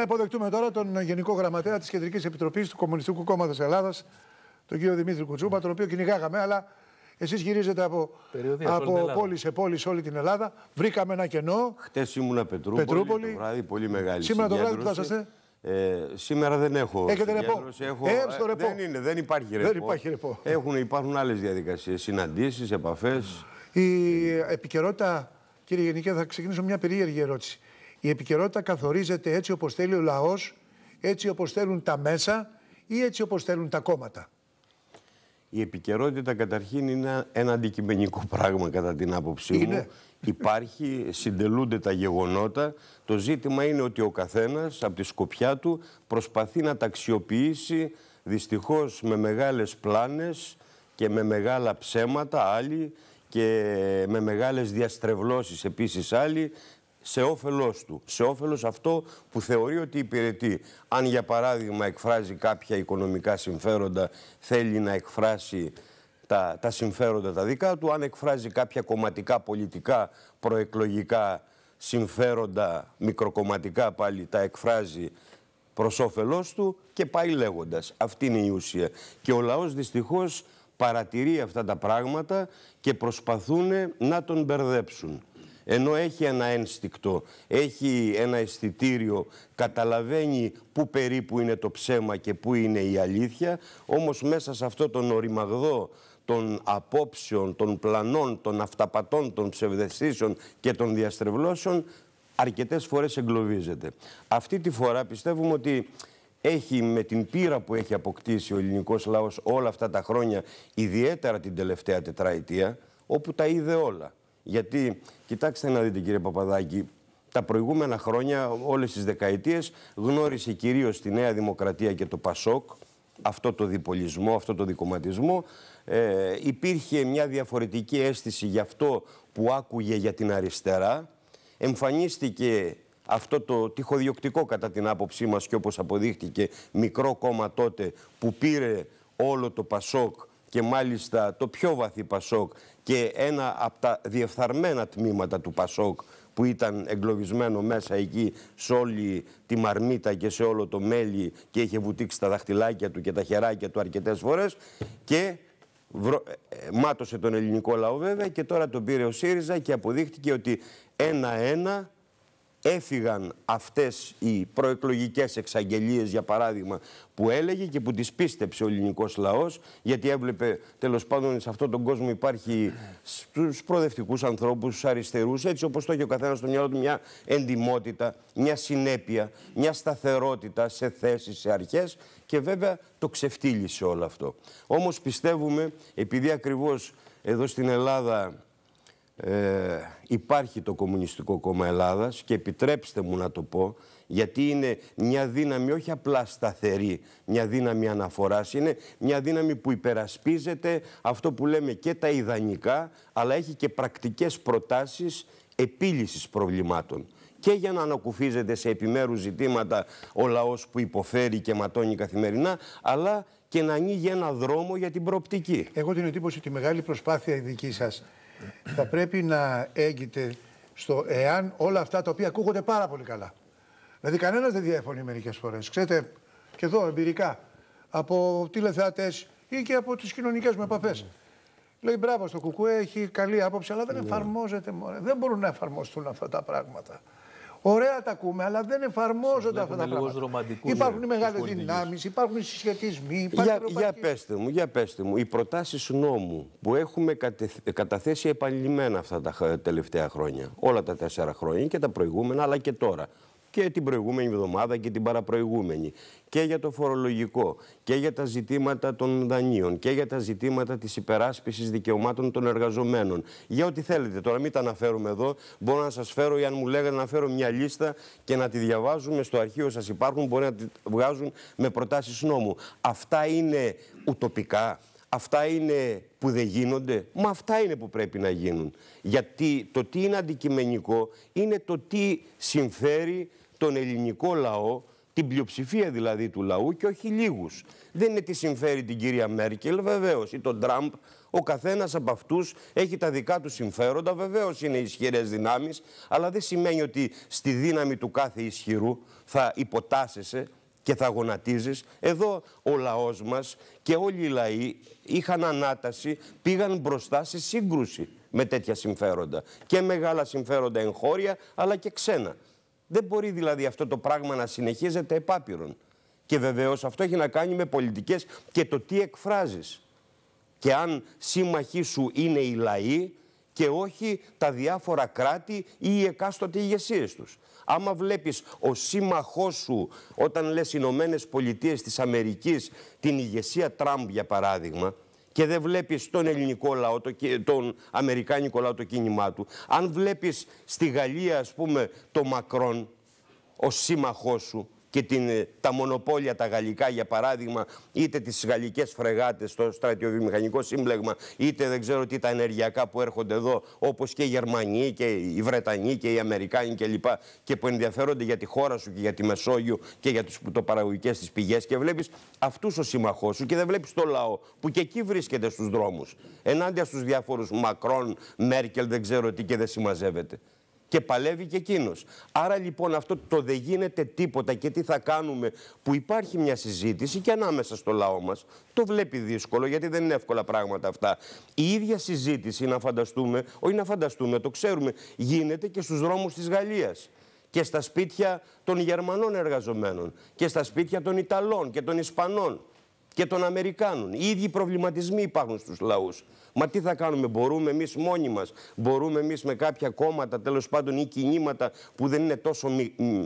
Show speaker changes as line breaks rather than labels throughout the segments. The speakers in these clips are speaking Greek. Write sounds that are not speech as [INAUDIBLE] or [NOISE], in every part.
Θα υποδεχτούμε τώρα τον Γενικό Γραμματέα της Κεντρικής Επιτροπής του Κομμουνιστικού Κόμματος Ελλάδας, τον κύριο Δημήτρη Κουτσούπα, τον οποίο κυνηγάγαμε, αλλά εσείς γυρίζετε από, από πόλη σε πόλη σε
όλη την Ελλάδα. Βρήκαμε ένα κενό. Χτες ήμουνα Πετρούπολη, Το βράδυ, πολύ μεγάλη Σήμερα το βράδυ που είσαστε. Ε, σήμερα δεν έχω. Έχετε ρεπό. Έχω... Ε, ε, ρεπό. Δεν, είναι, δεν υπάρχει ρεπό. Δεν υπάρχει ρεπό. Έχουν, υπάρχουν άλλες διαδικασίες. Συναντήσεις, επαφές. Η επικαιρότητα,
κύριε Γενικέ, θα ξεκινήσω μια περίεργη ερώτηση. Η επικαιρότητα καθορίζεται έτσι όπως θέλει ο λαός, έτσι όπως θέλουν τα μέσα ή έτσι όπως θέλουν τα κόμματα.
Η επικαιρότητα καταρχήν είναι ένα αντικειμενικό πράγμα κατά την άποψή μου. Είναι. Υπάρχει, συντελούνται τα κομματα η επικαιροτητα καταρχην ειναι ενα αντικειμενικο πραγμα κατα την αποψη μου υπαρχει συντελουνται τα γεγονοτα Το ζήτημα είναι ότι ο καθένας από τη σκοπιά του προσπαθεί να τα αξιοποιήσει δυστυχώς με μεγάλες πλάνες και με μεγάλα ψέματα άλλοι και με μεγάλες διαστρεβλώσεις επίσης άλλοι σε όφελός του. Σε όφελος αυτό που θεωρεί ότι υπηρετεί. Αν για παράδειγμα εκφράζει κάποια οικονομικά συμφέροντα, θέλει να εκφράσει τα, τα συμφέροντα τα δικά του. Αν εκφράζει κάποια κομματικά, πολιτικά, προεκλογικά συμφέροντα, μικροκομματικά πάλι τα εκφράζει προς όφελός του και πάει λέγοντας. Αυτή είναι η ουσία. Και ο λαός δυστυχώς παρατηρεί αυτά τα πράγματα και προσπαθούν να τον μπερδέψουν ενώ έχει ένα ένστικτο, έχει ένα αισθητήριο, καταλαβαίνει πού περίπου είναι το ψέμα και πού είναι η αλήθεια, όμως μέσα σε αυτό τον οριμαγδό των απόψεων, των πλανών, των αυταπατών, των ψευδεστήσεων και των διαστρεβλώσεων, αρκετές φορές εγκλωβίζεται. Αυτή τη φορά πιστεύουμε ότι έχει με την πείρα που έχει αποκτήσει ο ελληνικός λαός όλα αυτά τα χρόνια, ιδιαίτερα την τελευταία τετραετία, όπου τα είδε όλα. Γιατί, κοιτάξτε να δείτε κύριε Παπαδάκη, τα προηγούμενα χρόνια, όλες τις δεκαετίες, γνώρισε κυρίως τη Νέα Δημοκρατία και το ΠΑΣΟΚ, αυτό το διπολισμό, αυτό το δικοματισμό. Ε, υπήρχε μια διαφορετική αίσθηση γι' αυτό που άκουγε για την αριστερά. Εμφανίστηκε αυτό το τυχοδιοκτικό κατά την άποψή μας και όπως αποδείχτηκε μικρό κόμμα τότε που πήρε όλο το ΠΑΣΟΚ και μάλιστα το πιο βαθύ Πασόκ και ένα από τα διεφθαρμένα τμήματα του Πασόκ που ήταν εγκλωβισμένο μέσα εκεί σε όλη τη μαρμίτα και σε όλο το μέλι και είχε βουτήξει τα δαχτυλάκια του και τα χεράκια του αρκετές φορές και ε, ε, μάτωσε τον ελληνικό λαό βέβαια και τώρα τον πήρε ο ΣΥΡΙΖΑ και αποδείχτηκε ότι ένα-ένα έφυγαν αυτές οι προεκλογικές εξαγγελίες για παράδειγμα που έλεγε και που τις πίστεψε ο ελληνικός λαός γιατί έβλεπε τέλος πάντων σε αυτόν τον κόσμο υπάρχει στους προοδευτικούς ανθρώπους, στους αριστερούς έτσι όπως το έχει ο καθένας στο μυαλό του μια εντιμότητα, μια συνέπεια, μια σταθερότητα σε θέσεις, σε αρχές και βέβαια το ξεφτύλισε όλο αυτό. Όμως πιστεύουμε επειδή ακριβώς εδώ στην Ελλάδα ε, υπάρχει το Κομμουνιστικό Κόμμα Ελλάδας και επιτρέψτε μου να το πω γιατί είναι μια δύναμη όχι απλά σταθερή, μια δύναμη αναφοράς είναι μια δύναμη που υπερασπίζεται αυτό που λέμε και τα ιδανικά αλλά έχει και πρακτικές προτάσεις επίλυσης προβλημάτων και για να ανακουφίζεται σε επιμέρους ζητήματα ο λαός που υποφέρει και ματώνει καθημερινά αλλά και να ανοίγει ένα δρόμο για την προοπτική.
Εγώ την εντύπωση ότι η μεγάλη προσπάθεια δική σας θα πρέπει να έγκυται στο εάν όλα αυτά τα οποία ακούγονται πάρα πολύ καλά. Δηλαδή, κανένας δεν διαφωνεί μερικές φορές. Ξέρετε, και εδώ εμπειρικά από τηλεθεατές ή και από τις κοινωνικές μου επαφές. Λέει μπράβο στο κουκού έχει καλή άποψη, αλλά δεν ναι. εφαρμόζεται. μόνο. Δεν μπορούν να εφαρμοστούν αυτά τα πράγματα. Ωραία τα ακούμε, αλλά δεν εφαρμόζονται αυτά τα πράγματα.
Υπάρχουν ε, οι μεγάλες
δυνάμεις, υπάρχουν οι συσχετισμοί.
Υπάρχουν για, για, πέστε μου, για πέστε μου, οι προτάσεις νόμου που έχουμε καταθέσει επανειλημμένα αυτά τα τελευταία χρόνια, όλα τα τέσσερα χρόνια και τα προηγούμενα, αλλά και τώρα και την προηγούμενη εβδομάδα και την παραπροηγούμενη και για το φορολογικό και για τα ζητήματα των δανείων και για τα ζητήματα της υπεράσπισης δικαιωμάτων των εργαζομένων. Για ό,τι θέλετε. Τώρα μην τα αναφέρουμε εδώ. Μπορώ να σας φέρω ή αν μου λέγανε να φέρω μια λίστα και να τη διαβάζουμε στο αρχείο σας υπάρχουν μπορεί να τη βγάζουν με προτάσεις νόμου. Αυτά είναι ουτοπικά. Αυτά είναι που δεν γίνονται. Μα αυτά είναι που πρέπει να γίνουν. Γιατί το τι είναι αντικειμενικό είναι το τι συμφέρει τον ελληνικό λαό, την πλειοψηφία δηλαδή του λαού και όχι λίγους. Δεν είναι τι συμφέρει την κυρία Μέρκελ βεβαίως ή τον Τραμπ. Ο καθένας από αυτούς έχει τα δικά του συμφέροντα, βεβαίως είναι ισχυρές δυνάμεις, αλλά δεν σημαίνει ότι στη δύναμη του κάθε ισχυρού θα υποτάσσεσαι και θα γονατίζεις. Εδώ ο λαός μας και όλοι οι λαοί είχαν ανάταση, πήγαν μπροστά σε σύγκρουση με τέτοια συμφέροντα. Και μεγάλα συμφέροντα εγχώρια, αλλά και ξένα. Δεν μπορεί δηλαδή αυτό το πράγμα να συνεχίζεται επάπειρον. Και βεβαίως αυτό έχει να κάνει με πολιτικές και το τι εκφράζεις. Και αν σύμμαχοί σου είναι οι λαοί και όχι τα διάφορα κράτη ή οι εκάστοτε ηγεσίες τους. Άμα βλέπεις ο σύμμαχός σου, όταν λες Ηνωμένες Πολιτείες της Αμερικής, την ηγεσία Τραμπ για παράδειγμα, και δεν βλέπεις τον ελληνικό λαό, τον αμερικάνικο λαό το κίνημά του. Αν βλέπεις στη Γαλλία, ας πούμε, το Μακρόν, ο σύμμαχός σου, και την, ε, τα μονοπόλια τα γαλλικά για παράδειγμα είτε τις γαλλικές φρεγάτες στο στρατιοβιομηχανικό σύμπλεγμα είτε δεν ξέρω τι τα ενεργειακά που έρχονται εδώ όπως και οι Γερμανοί και οι Βρετανοί και οι Αμερικάνοι κλπ. Και, λοιπά, και που ενδιαφέρονται για τη χώρα σου και για τη Μεσόγειο και για τι πλουτοπαραγωγικές τις πηγές και βλέπεις αυτούς ο σύμμαχός σου και δεν βλέπεις το λαό που και εκεί βρίσκεται στους δρόμους ενάντια στους διάφορους Μακρόν, Μέρκελ δεν ξέρω τι και δεν συμμαζεύεται και παλεύει και εκείνος. Άρα λοιπόν αυτό το δεν γίνεται τίποτα και τι θα κάνουμε που υπάρχει μια συζήτηση και ανάμεσα στο λαό μας το βλέπει δύσκολο γιατί δεν είναι εύκολα πράγματα αυτά. Η ίδια συζήτηση να φανταστούμε, όχι να φανταστούμε, το ξέρουμε, γίνεται και στους δρόμους της Γαλλίας και στα σπίτια των Γερμανών εργαζομένων και στα σπίτια των Ιταλών και των Ισπανών και των Αμερικάνων. Οι ίδιοι προβληματισμοί υπάρχουν στους λαούς. Μα τι θα κάνουμε, μπορούμε εμείς μόνοι μας, μπορούμε εμείς με κάποια κόμματα, τέλος πάντων ή κινήματα που δεν είναι τόσο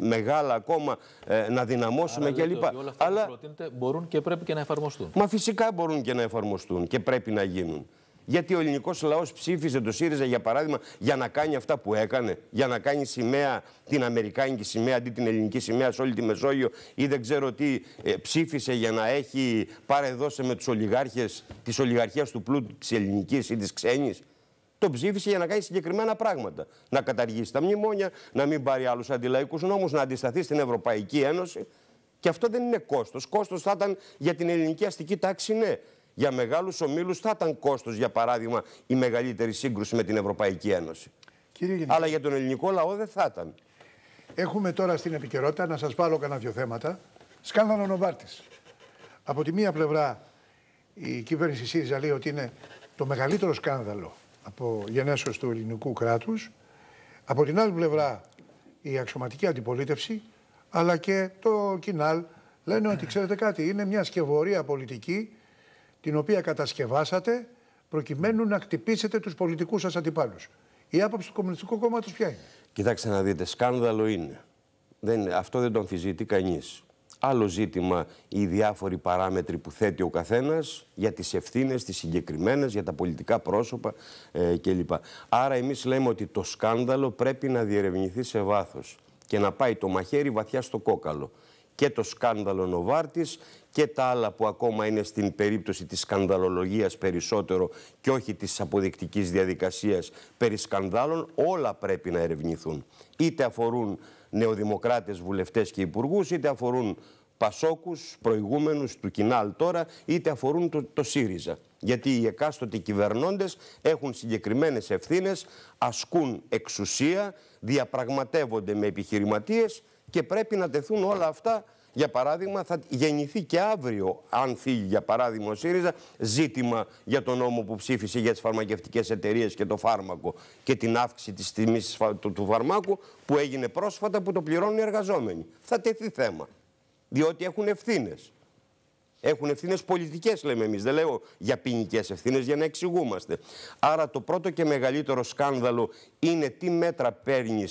μεγάλα ακόμα, ε, να δυναμώσουμε κλπ. Όλα αυτά Αλλά... που μπορούν και πρέπει και να εφαρμοστούν. Μα φυσικά μπορούν και να εφαρμοστούν και πρέπει να γίνουν. Γιατί ο ελληνικός λαός ψήφισε το ΣΥΡΙΖΑ για παράδειγμα για να κάνει αυτά που έκανε. Για να κάνει σημαία την Αμερικάνικη σημαία αντί την ελληνική σημαία σε όλη τη Μεσόγειο ή δεν ξέρω τι ε, ψήφισε για να έχει παρεδώσει με τους ολιγάρχες τη ολιγαρχία του πλούτου της ελληνικής ή της ξένης. Το ψήφισε για να κάνει συγκεκριμένα πράγματα. Να καταργήσει τα μνημόνια, να μην πάρει άλλους αντιλαϊκούς νόμους, να αντισταθεί στην Ευρωπαϊκή Ένωση. Και αυτό δεν είναι κόστος. Κόστος θα ήταν για την ελληνική αστική τάξη, ναι για μεγάλους ομίλους θα ήταν κόστος, για παράδειγμα, η μεγαλύτερη σύγκρουση με την Ευρωπαϊκή Ένωση. Κύριε Αλλά για τον ελληνικό λαό δεν θα ήταν.
Έχουμε τώρα στην επικαιρότητα, να σας βάλω κανένα δυο θέματα, σκάνδαλο Νοβάρτης. Από τη μία πλευρά η κυβέρνηση ΣΥΡΙΖΑ λέει ότι είναι το μεγαλύτερο σκάνδαλο από γενέσεως του ελληνικού κράτους. Από την άλλη πλευρά η αξιωματική αντιπολίτευση, αλλά και το κοινάλ λένε ότι ξέρετε κάτι, είναι μια σκευωρία πολιτική την οποία κατασκευάσατε προκειμένου να χτυπήσετε τους πολιτικούς σας αντιπάλους.
Η άποψη του Κομμουνιστικού Κόμματος ποια είναι. Κοιτάξτε να δείτε, σκάνδαλο είναι. Δεν, αυτό δεν το αμφισβητεί κανείς. Άλλο ζήτημα οι διάφοροι παράμετροι που θέτει ο καθένας για τις ευθύνες, τις συγκεκριμένες, για τα πολιτικά πρόσωπα ε, κλπ. Άρα εμείς λέμε ότι το σκάνδαλο πρέπει να διερευνηθεί σε βάθος και να πάει το μαχαίρι βαθιά στο κόκαλο και το σκάνδαλο Νοβάρτης και τα άλλα που ακόμα είναι στην περίπτωση της σκανδαλολογίας περισσότερο και όχι της αποδεικτικής διαδικασίας περί σκανδάλων, όλα πρέπει να ερευνηθούν. Είτε αφορούν νεοδημοκράτες, βουλευτές και υπουργούς, είτε αφορούν πασόκους προηγούμενους του Κινάλ τώρα, είτε αφορούν το, ΣΥΡΙΖΑ. Γιατί οι εκάστοτε κυβερνώντες έχουν συγκεκριμένες ευθύνες, ασκούν εξουσία, διαπραγματεύονται με επιχειρηματίες και πρέπει να τεθούν όλα αυτά. Για παράδειγμα, θα γεννηθεί και αύριο, αν φύγει για παράδειγμα ο ΣΥΡΙΖΑ, ζήτημα για τον νόμο που ψήφισε για τις φαρμακευτικές εταιρείες και το φάρμακο και την αύξηση της τιμής του φαρμάκου που έγινε πρόσφατα που το πληρώνουν οι εργαζόμενοι. Θα τεθεί θέμα. Διότι έχουν ευθύνες. Έχουν ευθύνες πολιτικές, λέμε εμείς. Δεν λέω για ποινικές ευθύνες, για να εξηγούμαστε. Άρα το πρώτο και μεγαλύτερο σκάνδαλο είναι τι μέτρα παίρνεις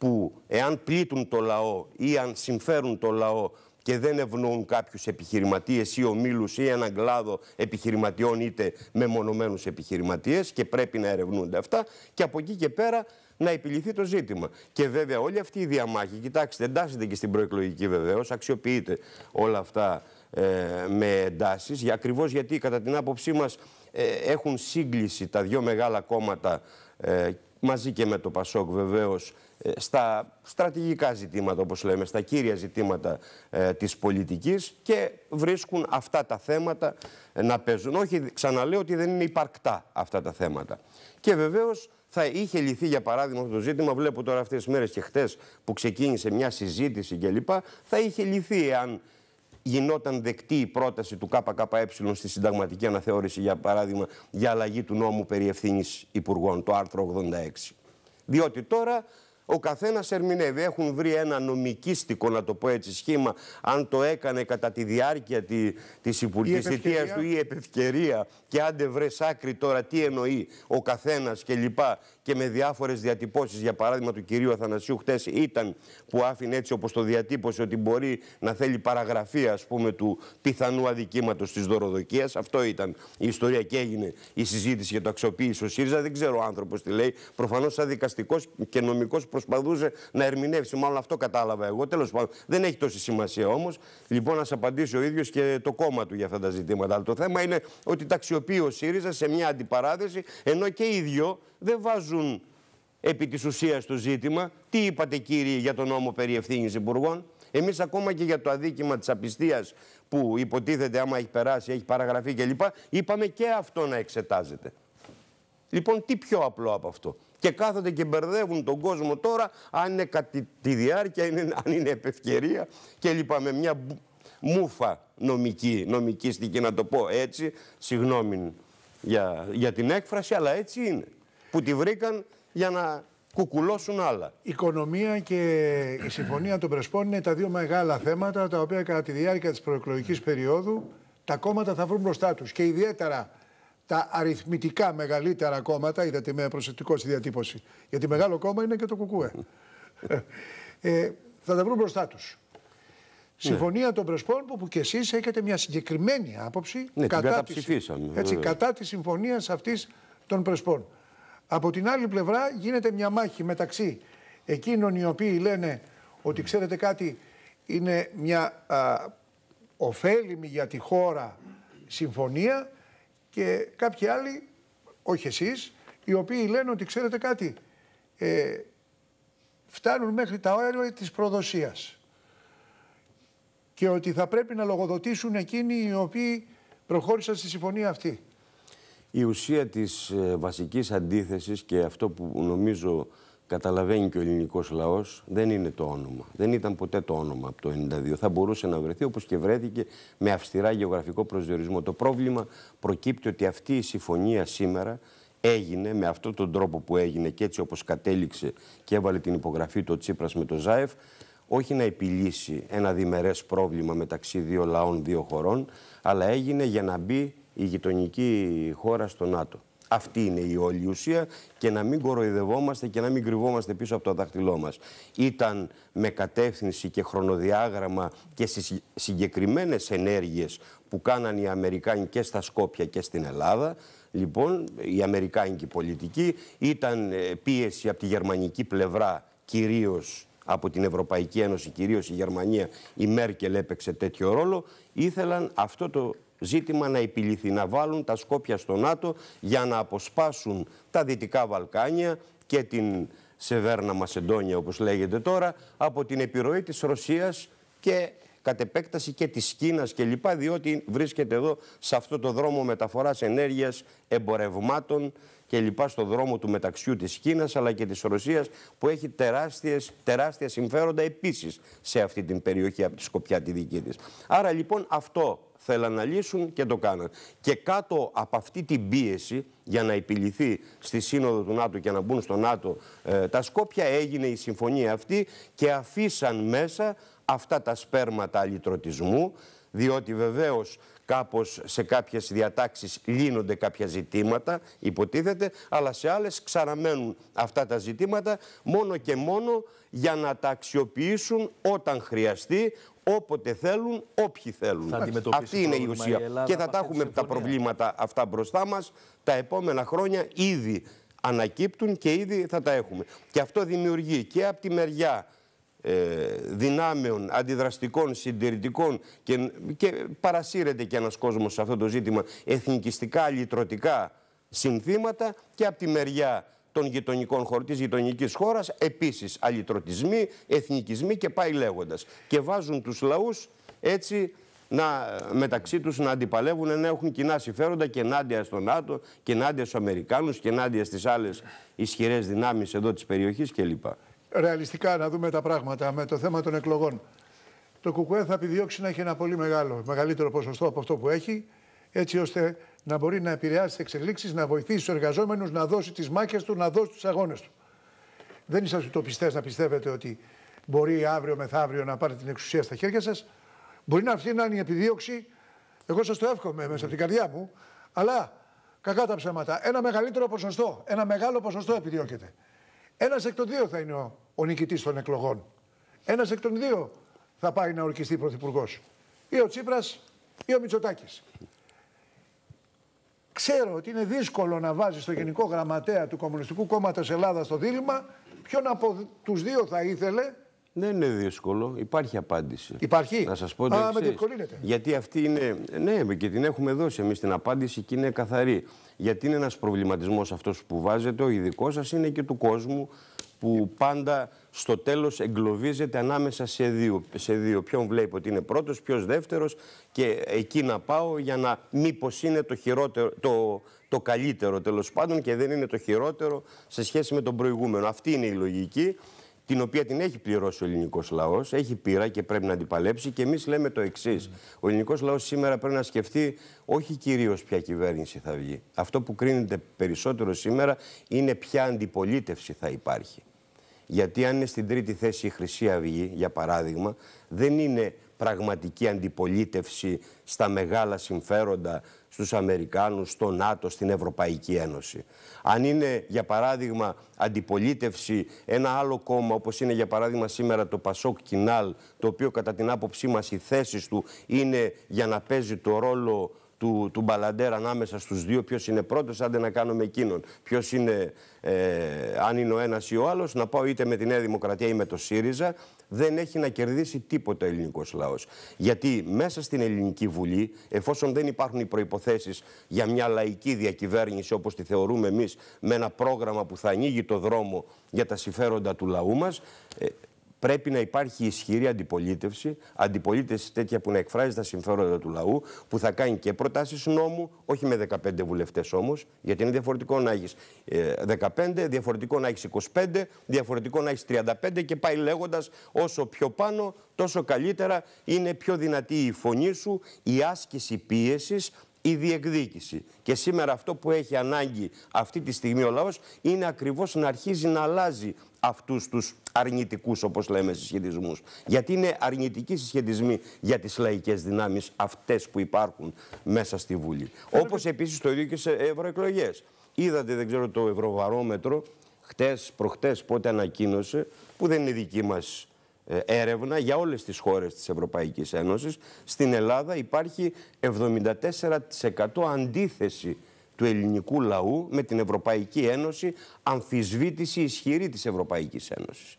που εάν πλήττουν το λαό ή αν συμφέρουν το λαό και δεν ευνοούν κάποιους επιχειρηματίες ή ομίλους ή έναν κλάδο επιχειρηματιών είτε με μονομένους επιχειρηματίες και πρέπει να ερευνούνται αυτά και από εκεί και πέρα να επιληθεί το ζήτημα. Και βέβαια όλη αυτή η διαμάχη, κοιτάξτε, εντάσσεται και στην προεκλογική βεβαίως, αξιοποιείται όλα αυτά ε, με εντάσεις, για, ακριβώς γιατί κατά την άποψή μας ε, έχουν σύγκληση τα δύο μεγάλα κόμματα ε, μαζί και με το ΠΑΣΟΚ βεβαίως ε, στα στρατηγικά ζητήματα όπως λέμε, στα κύρια ζητήματα ε, της πολιτικής και βρίσκουν αυτά τα θέματα ε, να παίζουν. Όχι, ξαναλέω ότι δεν είναι υπαρκτά αυτά τα θέματα. Και βεβαίως θα είχε λυθεί για παράδειγμα αυτό το ζήτημα, βλέπω τώρα αυτές τις μέρες και χτες που ξεκίνησε μια συζήτηση κλπ. Θα είχε λυθεί εάν γινόταν δεκτή η πρόταση του ΚΚΕ στη συνταγματική αναθεώρηση, για παράδειγμα, για αλλαγή του νόμου περί ευθύνης υπουργών, το άρθρο 86. Διότι τώρα ο καθένας ερμηνεύει. Έχουν βρει ένα νομικίστικο, να το πω έτσι, σχήμα, αν το έκανε κατά τη διάρκεια τη της υπουργική θητεία του ή επευκαιρία και άντε βρε άκρη τώρα τι εννοεί ο καθένας κλπ. Και με διάφορες διατυπώσεις, για παράδειγμα του κυρίου Αθανασίου, χτες ήταν που άφηνε έτσι όπως το διατύπωσε ότι μπορεί να θέλει παραγραφή, ας πούμε, του πιθανού αδικήματος της δωροδοκίας. Αυτό ήταν η ιστορία και έγινε η συζήτηση για το αξιοποίηση ο ΣΥΡΙΖΑ. Δεν ξέρω ο άνθρωπος τι λέει. Προφανώς σαν δικαστικό και νομικός προσπαθούσε να ερμηνεύσει. Μάλλον αυτό κατάλαβα εγώ. Τέλος πάντων, δεν έχει τόση σημασία όμως. Λοιπόν, να σα απαντήσει ο ίδιος και το κόμμα του για αυτά τα ζητήματα. Αλλά το θέμα είναι ότι ταξιοποιεί ο ΣΥΡΙΖΑ σε μια αντιπαράθεση, ενώ και οι δύο δεν βάζουν επί της ουσίας το ζήτημα. Τι είπατε, κύριε, για τον νόμο περί ευθύνης υπουργών. Εμείς ακόμα και για το αδίκημα της απιστίας που υποτίθεται άμα έχει περάσει, έχει παραγραφεί κλπ. Είπαμε και αυτό να εξετάζεται. Λοιπόν, τι πιο απλό από αυτό. Και κάθονται και μπερδεύουν τον κόσμο τώρα αν είναι κατά τη διάρκεια, αν είναι επευκαιρία και λοιπά με μια μούφα νομική, στιγμή να το πω έτσι, συγγνώμη για, για την έκφραση, αλλά έτσι είναι. Που τη βρήκαν για να κουκουλώσουν άλλα.
Η οικονομία και η συμφωνία των Πρεσπών είναι τα δύο μεγάλα θέματα τα οποία κατά τη διάρκεια της προεκλογικής περίοδου τα κόμματα θα βρουν μπροστά τους και ιδιαίτερα τα αριθμητικά μεγαλύτερα κόμματα, είδατε με προσεκτικός στη διατύπωση, γιατί μεγάλο κόμμα είναι και το κουκούε. [LAUGHS] θα τα βρουν μπροστά τους. Ναι. Συμφωνία των Πρεσπών που, που και εσείς έχετε μια συγκεκριμένη άποψη ναι, κατά, της, έτσι, κατά της συμφωνίας αυτής των Πρεσπών. Από την άλλη πλευρά γίνεται μια μάχη μεταξύ εκείνων οι οποίοι λένε ότι ξέρετε κάτι είναι μια α, ωφέλιμη για τη χώρα συμφωνία και κάποιοι άλλοι, όχι εσείς, οι οποίοι λένε ότι ξέρετε κάτι, ε, φτάνουν μέχρι τα όρια της προδοσίας και ότι θα πρέπει να λογοδοτήσουν εκείνοι οι οποίοι προχώρησαν στη συμφωνία αυτή.
Η ουσία της ε, βασικής αντίθεσης και αυτό που νομίζω καταλαβαίνει και ο ελληνικός λαός, δεν είναι το όνομα. Δεν ήταν ποτέ το όνομα από το 92. Θα μπορούσε να βρεθεί όπως και βρέθηκε με αυστηρά γεωγραφικό προσδιορισμό. Το πρόβλημα προκύπτει ότι αυτή η συμφωνία σήμερα έγινε με αυτόν τον τρόπο που έγινε και έτσι όπως κατέληξε και έβαλε την υπογραφή του Τσίπρας με το Ζάεφ, όχι να επιλύσει ένα διμερές πρόβλημα μεταξύ δύο λαών, δύο χωρών, αλλά έγινε για να μπει η γειτονική χώρα στο ΝΑΤΟ. Αυτή είναι η όλη ουσία και να μην κοροϊδευόμαστε και να μην κρυβόμαστε πίσω από το δάχτυλό μας. Ήταν με κατεύθυνση και χρονοδιάγραμμα και στις συγκεκριμένες ενέργειες που κάναν οι Αμερικάνοι και στα Σκόπια και στην Ελλάδα, λοιπόν, η Αμερικάνικη πολιτική ήταν ε, πίεση από τη γερμανική πλευρά κυρίως από την Ευρωπαϊκή Ένωση, κυρίως η Γερμανία, η Μέρκελ έπαιξε τέτοιο ρόλο, ήθελαν αυτό το ζήτημα να επιληθεί, να βάλουν τα σκόπια στο ΝΑΤΟ για να αποσπάσουν τα Δυτικά Βαλκάνια και την Σεβέρνα Μασεντόνια όπως λέγεται τώρα από την επιρροή της Ρωσίας και κατ' επέκταση και της Κίνας και λοιπά, διότι βρίσκεται εδώ σε αυτό το δρόμο μεταφοράς ενέργειας, εμπορευμάτων και λοιπά στο δρόμο του μεταξιού της Κίνας αλλά και της Ρωσίας που έχει τεράστιες, τεράστια συμφέροντα επίσης σε αυτή την περιοχή από τη Σκοπιά τη δική της. Άρα λοιπόν αυτό θέλαν να λύσουν και το κάναν. Και κάτω από αυτή την πίεση για να επιληθεί στη σύνοδο του ΝΑΤΟ και να μπουν στο ΝΑΤΟ ε, τα Σκόπια έγινε η συμφωνία αυτή και αφήσαν μέσα αυτά τα σπέρματα αλυτρωτισμού διότι βεβαίως κάπως σε κάποιες διατάξεις λύνονται κάποια ζητήματα, υποτίθεται, αλλά σε άλλες ξαναμένουν αυτά τα ζητήματα μόνο και μόνο για να τα αξιοποιήσουν όταν χρειαστεί, όποτε θέλουν, όποιοι θέλουν. Αυτή είναι η ουσία. και θα τα έχουμε τα προβλήματα αυτά μπροστά μας τα επόμενα χρόνια ήδη ανακύπτουν και ήδη θα τα έχουμε. Και αυτό δημιουργεί και από τη μεριά ε, δυνάμεων, αντιδραστικών, συντηρητικών και, και παρασύρεται και ένας κόσμος σε αυτό το ζήτημα εθνικιστικά, λυτρωτικά συνθήματα και από τη μεριά των γειτονικών χωρών, της γειτονικής χώρας, επίσης αλυτρωτισμοί, εθνικισμοί και πάει λέγοντας. Και βάζουν τους λαούς, έτσι να, μεταξύ τους να αντιπαλεύουν, να έχουν κοινά συμφέροντα και ενάντια στον ΝΑΤΟ και ενάντια στους Αμερικάνους, και ενάντια στις άλλες ισχυρές δυνάμεις εδώ της περιοχής κλπ.
Ρεαλιστικά να δούμε τα πράγματα με το θέμα των εκλογών. Το ΚΚΕ θα επιδιώξει να έχει ένα πολύ μεγάλο, μεγαλύτερο ποσοστό από αυτό που έχει έτσι ώστε να μπορεί να επηρεάσει τις εξελίξεις, να βοηθήσει τους εργαζόμενους, να δώσει τις μάχες του, να δώσει τους αγώνες του. Δεν είσαστε ουτοπιστές να πιστεύετε ότι μπορεί αύριο μεθαύριο να πάρετε την εξουσία στα χέρια σας. Μπορεί να αυτή να είναι η επιδίωξη. Εγώ σας το εύχομαι μέσα από την καρδιά μου. Αλλά κακά τα ψέματα. Ένα μεγαλύτερο ποσοστό, ένα μεγάλο ποσοστό επιδιώκεται. Ένας εκ των δύο θα είναι ο, ο νικητής των εκλογών. Ένας εκ των δύο θα πάει να ορκιστεί πρωθυπουργός. Ή ο Τσίπρας ή ο Μητσοτάκης. Ξέρω ότι είναι δύσκολο να βάζεις στο Γενικό Γραμματέα του Κομμουνιστικού Κόμματος Ελλάδας το δίλημα.
Ποιον από τους δύο θα ήθελε. Δεν ναι, είναι δύσκολο. Υπάρχει απάντηση. Υπάρχει. Να σας πω ότι. Α, με Γιατί αυτή είναι. Ναι, και την έχουμε δώσει εμείς την απάντηση και είναι καθαρή. Γιατί είναι ένας προβληματισμός αυτός που βάζετε, ο ειδικός σας είναι και του κόσμου που πάντα στο τέλος εγκλωβίζεται ανάμεσα σε δύο. Σε δύο. Ποιον βλέπει ότι είναι πρώτος, ποιος δεύτερος και εκεί να πάω για να μήπως είναι το, χειρότερο, το, το καλύτερο τέλος πάντων και δεν είναι το χειρότερο σε σχέση με τον προηγούμενο. Αυτή είναι η λογική την οποία την έχει πληρώσει ο ελληνικός λαός, έχει πείρα και πρέπει να την Και εμείς λέμε το εξής: Ο ελληνικός λαός σήμερα πρέπει να σκεφτεί όχι κυρίως ποια κυβέρνηση θα βγει. Αυτό που κρίνεται περισσότερο σήμερα είναι ποια αντιπολίτευση θα υπάρχει. Γιατί αν είναι στην τρίτη θέση η Χρυσή Αυγή, για παράδειγμα, δεν είναι πραγματική αντιπολίτευση στα μεγάλα συμφέροντα στους Αμερικάνους, στο ΝΑΤΟ, στην Ευρωπαϊκή Ένωση. Αν είναι, για παράδειγμα, αντιπολίτευση ένα άλλο κόμμα, όπως είναι για παράδειγμα σήμερα το Πασόκ Κινάλ, το οποίο κατά την άποψή μας οι θέσεις του είναι για να παίζει το ρόλο του, του Μπαλαντέρ ανάμεσα στους δύο, ποιος είναι πρώτος, άντε να κάνουμε εκείνον. Ποιος είναι, ε, αν είναι ο ένας ή ο άλλος, να πάω είτε με τη Νέα Δημοκρατία ή με το ΣΥΡΙΖΑ, δεν έχει να κερδίσει τίποτα ο ελληνικός λαός. Γιατί μέσα στην Ελληνική Βουλή, εφόσον δεν υπάρχουν οι προϋποθέσεις για μια λαϊκή διακυβέρνηση όπως τη θεωρούμε εμείς με ένα πρόγραμμα που θα ανοίγει το δρόμο για τα συμφέροντα του λαού μας, ε, Πρέπει να υπάρχει ισχυρή αντιπολίτευση, αντιπολίτευση τέτοια που να εκφράζει τα συμφέροντα του λαού, που θα κάνει και προτάσεις νόμου, όχι με 15 βουλευτές όμως, γιατί είναι διαφορετικό να έχεις 15, ε, διαφορετικό να έχεις 25, διαφορετικό να έχεις 35 και πάει λέγοντας όσο πιο πάνω, τόσο καλύτερα είναι πιο δυνατή η φωνή σου, η άσκηση πίεσης η διεκδίκηση. Και σήμερα αυτό που έχει ανάγκη αυτή τη στιγμή ο λαός είναι ακριβώς να αρχίζει να αλλάζει αυτούς τους αρνητικούς όπως λέμε συσχετισμούς. Γιατί είναι αρνητικοί συσχετισμοί για τις λαϊκές δυνάμεις αυτές που υπάρχουν μέσα στη Βουλή. Όπως επίσης το ίδιο και σε ευρωεκλογές. Είδατε δεν ξέρω το ευρωβαρόμετρο χτες, προχτές πότε ανακοίνωσε που δεν είναι δική μας ε, έρευνα για όλες τις χώρες της Ευρωπαϊκής Ένωσης, στην Ελλάδα υπάρχει 74% αντίθεση του ελληνικού λαού με την Ευρωπαϊκή Ένωση, αμφισβήτηση ισχυρή της Ευρωπαϊκής Ένωσης.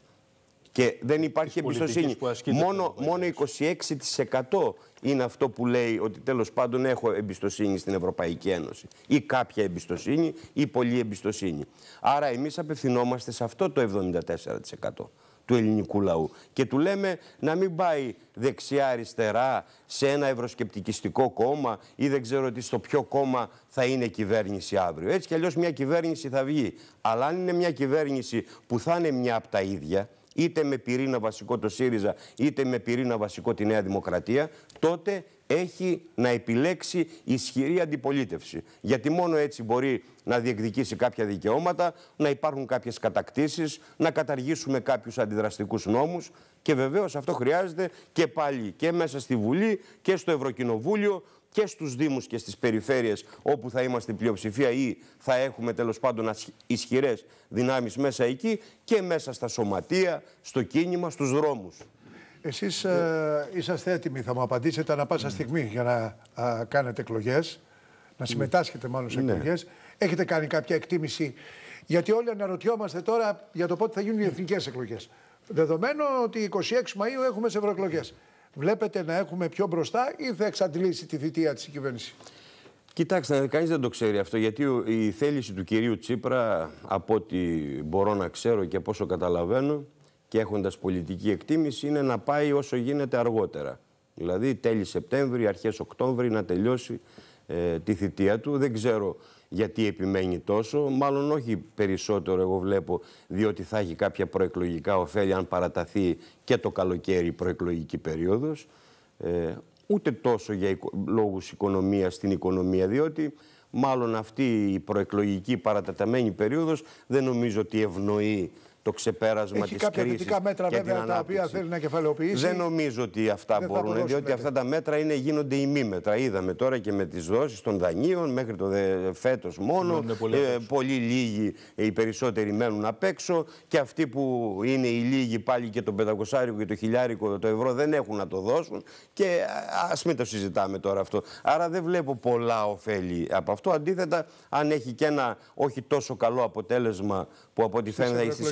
Και δεν υπάρχει εμπιστοσύνη. Μόνο, μόνο 26% είναι αυτό που λέει ότι τέλος πάντων έχω εμπιστοσύνη στην Ευρωπαϊκή Ένωση. Ή κάποια εμπιστοσύνη ή πολλή εμπιστοσύνη. Άρα εμείς απευθυνόμαστε σε αυτό το 74% του ελληνικού λαού. Και του λέμε να μην πάει δεξιά-αριστερά σε ένα ευρωσκεπτικιστικό κόμμα ή δεν ξέρω τι στο ποιο κόμμα θα είναι κυβέρνηση αύριο. Έτσι κι αλλιώς μια κυβέρνηση θα βγει. Αλλά αν είναι μια κυβέρνηση που θα είναι μια από τα ίδια, είτε με πυρήνα βασικό το ΣΥΡΙΖΑ, είτε με πυρήνα βασικό τη Νέα Δημοκρατία, τότε έχει να επιλέξει ισχυρή αντιπολίτευση. Γιατί μόνο έτσι μπορεί να διεκδικήσει κάποια δικαιώματα, να υπάρχουν κάποιες κατακτήσεις, να καταργήσουμε κάποιους αντιδραστικούς νόμους και βεβαίως αυτό χρειάζεται και πάλι και μέσα στη Βουλή και στο Ευρωκοινοβούλιο και στους Δήμους και στις περιφέρειες όπου θα είμαστε πλειοψηφία ή θα έχουμε τέλος πάντων ισχυρές δυνάμεις μέσα εκεί και μέσα στα σωματεία, στο κίνημα, στους δρόμους.
Εσείς ε, είσαστε έτοιμοι, θα μου απαντήσετε ανά πάσα στιγμή για να κάνετε εκλογές να συμμετάσχετε μάλλον σε ναι. εκλογές. Έχετε κάνει κάποια εκτίμηση, γιατί όλοι αναρωτιόμαστε τώρα για το πότε θα γίνουν οι εθνικές εκλογές Δεδομένου ότι 26 Μαΐου έχουμε σε ευρωεκλογές Βλέπετε να έχουμε πιο μπροστά ή θα εξαντλήσει τη θητεία της κυβέρνηση.
Κοιτάξτε, κανείς δεν το ξέρει αυτό, γιατί η θέληση του κυρίου Τσίπρα, από ό,τι μπορώ να ξέρω και πόσο καταλαβαίνω, και έχοντας πολιτική εκτίμηση είναι να πάει όσο γίνεται αργότερα. Δηλαδή τέλη Σεπτέμβρη, αρχές Οκτώβρη να τελειώσει ε, τη θητεία του. Δεν ξέρω γιατί επιμένει τόσο, μάλλον όχι περισσότερο εγώ βλέπω, διότι θα έχει κάποια προεκλογικά ωφέλη αν παραταθεί και το καλοκαίρι η προεκλογική περίοδος. Ε, ούτε τόσο για λόγους οικονομίας στην οικονομία, διότι μάλλον αυτή η προεκλογική παραταταμένη περίοδος δεν νομίζω ότι ευνοεί το ξεπέρασμα τη κρίση. Έχει κάποια μέτρα βέβαια τα
οποία θέλει να κεφαλαιοποιήσει. Δεν
νομίζω ότι αυτά δεν μπορούν, διότι αυτά ναι. τα μέτρα είναι, γίνονται ημίμετρα. Είδαμε τώρα και με τις δόσεις των δανείων μέχρι το φέτος μόνο. Πολύ ε, πολύ λίγοι, οι περισσότεροι μένουν απ' έξω και αυτοί που είναι οι λίγοι πάλι και τον 500 και το 1000 το ευρώ δεν έχουν να το δώσουν. Και α μην το συζητάμε τώρα αυτό. Άρα δεν βλέπω πολλά ωφέλη από αυτό. Αντίθετα, αν έχει και ένα όχι τόσο καλό αποτέλεσμα που από ό,τι φαίνεται έχει στις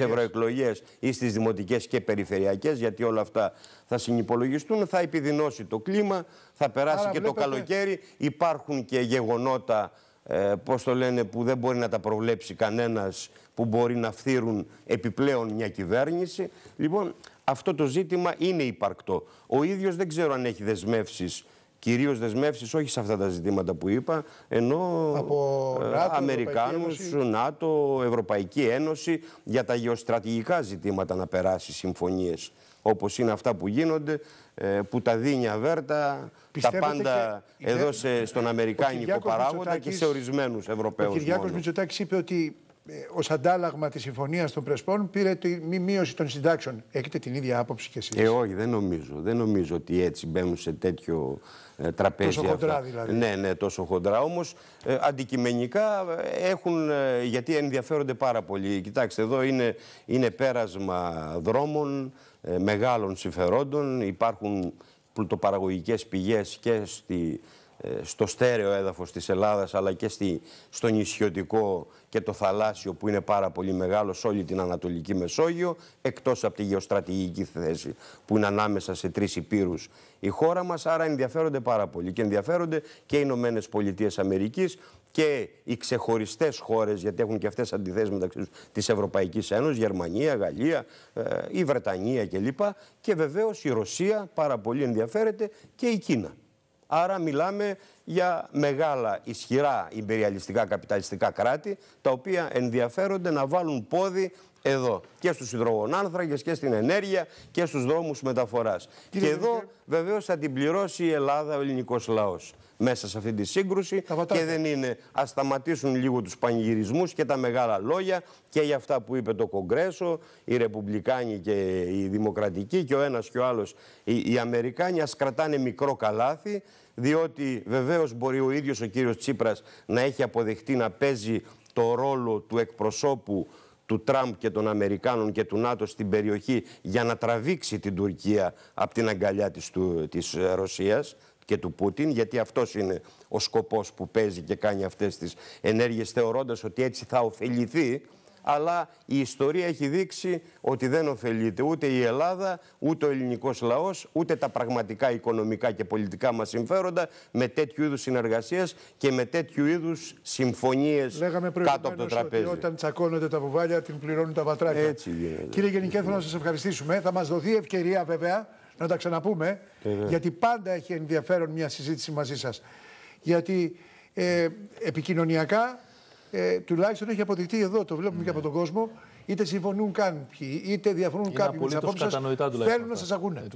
ή στις δημοτικές και περιφερειακές, γιατί όλα αυτά θα συνυπολογιστούν, θα επιδεινώσει το κλίμα, θα περάσει και το καλοκαίρι. Υπάρχουν και γεγονότα ε, πώς το λένε, που δεν μπορεί να τα προβλέψει κανένας που μπορεί να φθείρουν επιπλέον μια κυβέρνηση. Λοιπόν, αυτό το ζήτημα είναι υπαρκτό. Ο ίδιος δεν ξέρω αν έχει δεσμεύσεις κυρίως δεσμεύσεις όχι σε αυτά τα ζητήματα που είπα, ενώ από ε, ΝΑΤΟ, Αμερικάνου, ΝΑΤΟ, Ευρωπαϊκή Ένωση για τα γεωστρατηγικά ζητήματα να περάσει συμφωνίες. Όπως είναι αυτά που γίνονται, ε, που τα δίνει αβέρτα, τα πάντα εδώ στον Αμερικάνικο παράγοντα και σε ορισμένου Ευρωπαίου. Ο
είπε ότι ε, ως αντάλλαγμα της συμφωνίας των Πρεσπών πήρε τη μη μείωση των συντάξεων. Έχετε την ίδια άποψη κι εσείς. Ε,
όχι, δεν νομίζω. Δεν νομίζω ότι έτσι μπαίνουν σε τέτοιο ε, τραπέζι. Τόσο χοντρά αυτά. δηλαδή. Ναι, ναι, τόσο χοντρά. Όμως ε, αντικειμενικά ε, έχουν. γιατί ενδιαφέρονται πάρα πολύ. Κοιτάξτε, εδώ είναι, είναι πέρασμα δρόμων, μεγάλων συμφερόντων. Υπάρχουν πλουτοπαραγωγικές πηγές και στη στο στέρεο έδαφος της Ελλάδας αλλά και στη, στο νησιωτικό και το θαλάσσιο που είναι πάρα πολύ μεγάλο σε όλη την Ανατολική Μεσόγειο εκτός από τη γεωστρατηγική θέση που είναι ανάμεσα σε τρεις υπήρους η χώρα μας άρα ενδιαφέρονται πάρα πολύ και ενδιαφέρονται και οι Ηνωμένες Πολιτείες Αμερικής και οι ξεχωριστές χώρες, γιατί έχουν και αυτές αντιθέσεις μεταξύ της Ευρωπαϊκής Ένωσης, Γερμανία, Γαλλία, ε, η Βρετανία κλπ. Και, και βεβαίως η Ρωσία πάρα πολύ ενδιαφέρεται και η Κίνα. Άρα μιλάμε για μεγάλα, ισχυρά υπεριαλιστικά καπιταλιστικά κράτη, τα οποία ενδιαφέρονται να βάλουν πόδι εδώ και στους υδρογονάνθρακες και στην ενέργεια και στους δρόμους μεταφοράς. και εδώ βεβαίως θα την πληρώσει η Ελλάδα ο ελληνικός λαός μέσα σε αυτή τη σύγκρουση και δεν είναι ας σταματήσουν λίγο τους πανηγυρισμούς και τα μεγάλα λόγια και για αυτά που είπε το Κογκρέσο, οι Ρεπουμπλικάνοι και οι Δημοκρατικοί και ο ένας και ο άλλος οι, Αμερικάνοι ας κρατάνε μικρό καλάθι διότι βεβαίως μπορεί ο ίδιος ο κύριος Τσίπρας να έχει αποδεχτεί να παίζει το ρόλο του εκπροσώπου του Τραμπ και των Αμερικάνων και του ΝΑΤΟ στην περιοχή για να τραβήξει την Τουρκία από την αγκαλιά της, του, της Ρωσίας και του Πούτιν, γιατί αυτός είναι ο σκοπός που παίζει και κάνει αυτές τις ενέργειες, θεωρώντας ότι έτσι θα ωφεληθεί. Αλλά η ιστορία έχει δείξει ότι δεν ωφελείται ούτε η Ελλάδα, ούτε ο ελληνικός λαός, ούτε τα πραγματικά οικονομικά και πολιτικά μας συμφέροντα με τέτοιου είδους συνεργασίες και με τέτοιου είδους συμφωνίες κάτω από το τραπέζι. Ότι όταν
τσακώνονται τα βουβάλια, την πληρώνουν τα βατράκια. Έτσι Κύριε Γενικέ, θέλω να σας ευχαριστήσουμε. Θα μας δοθεί ευκαιρία βέβαια να τα ξαναπούμε, ε, γιατί πάντα έχει ενδιαφέρον μια συζήτηση μαζί σας. Γιατί ε, επικοινωνιακά ε, τουλάχιστον έχει αποδειχτεί εδώ, το βλέπουμε και από ναι. τον κόσμο, είτε συμφωνούν κάποιοι, ποιοι, είτε διαφωνούν κάποιοι με τις απόψεις σας θέλουν να σας ακούνε.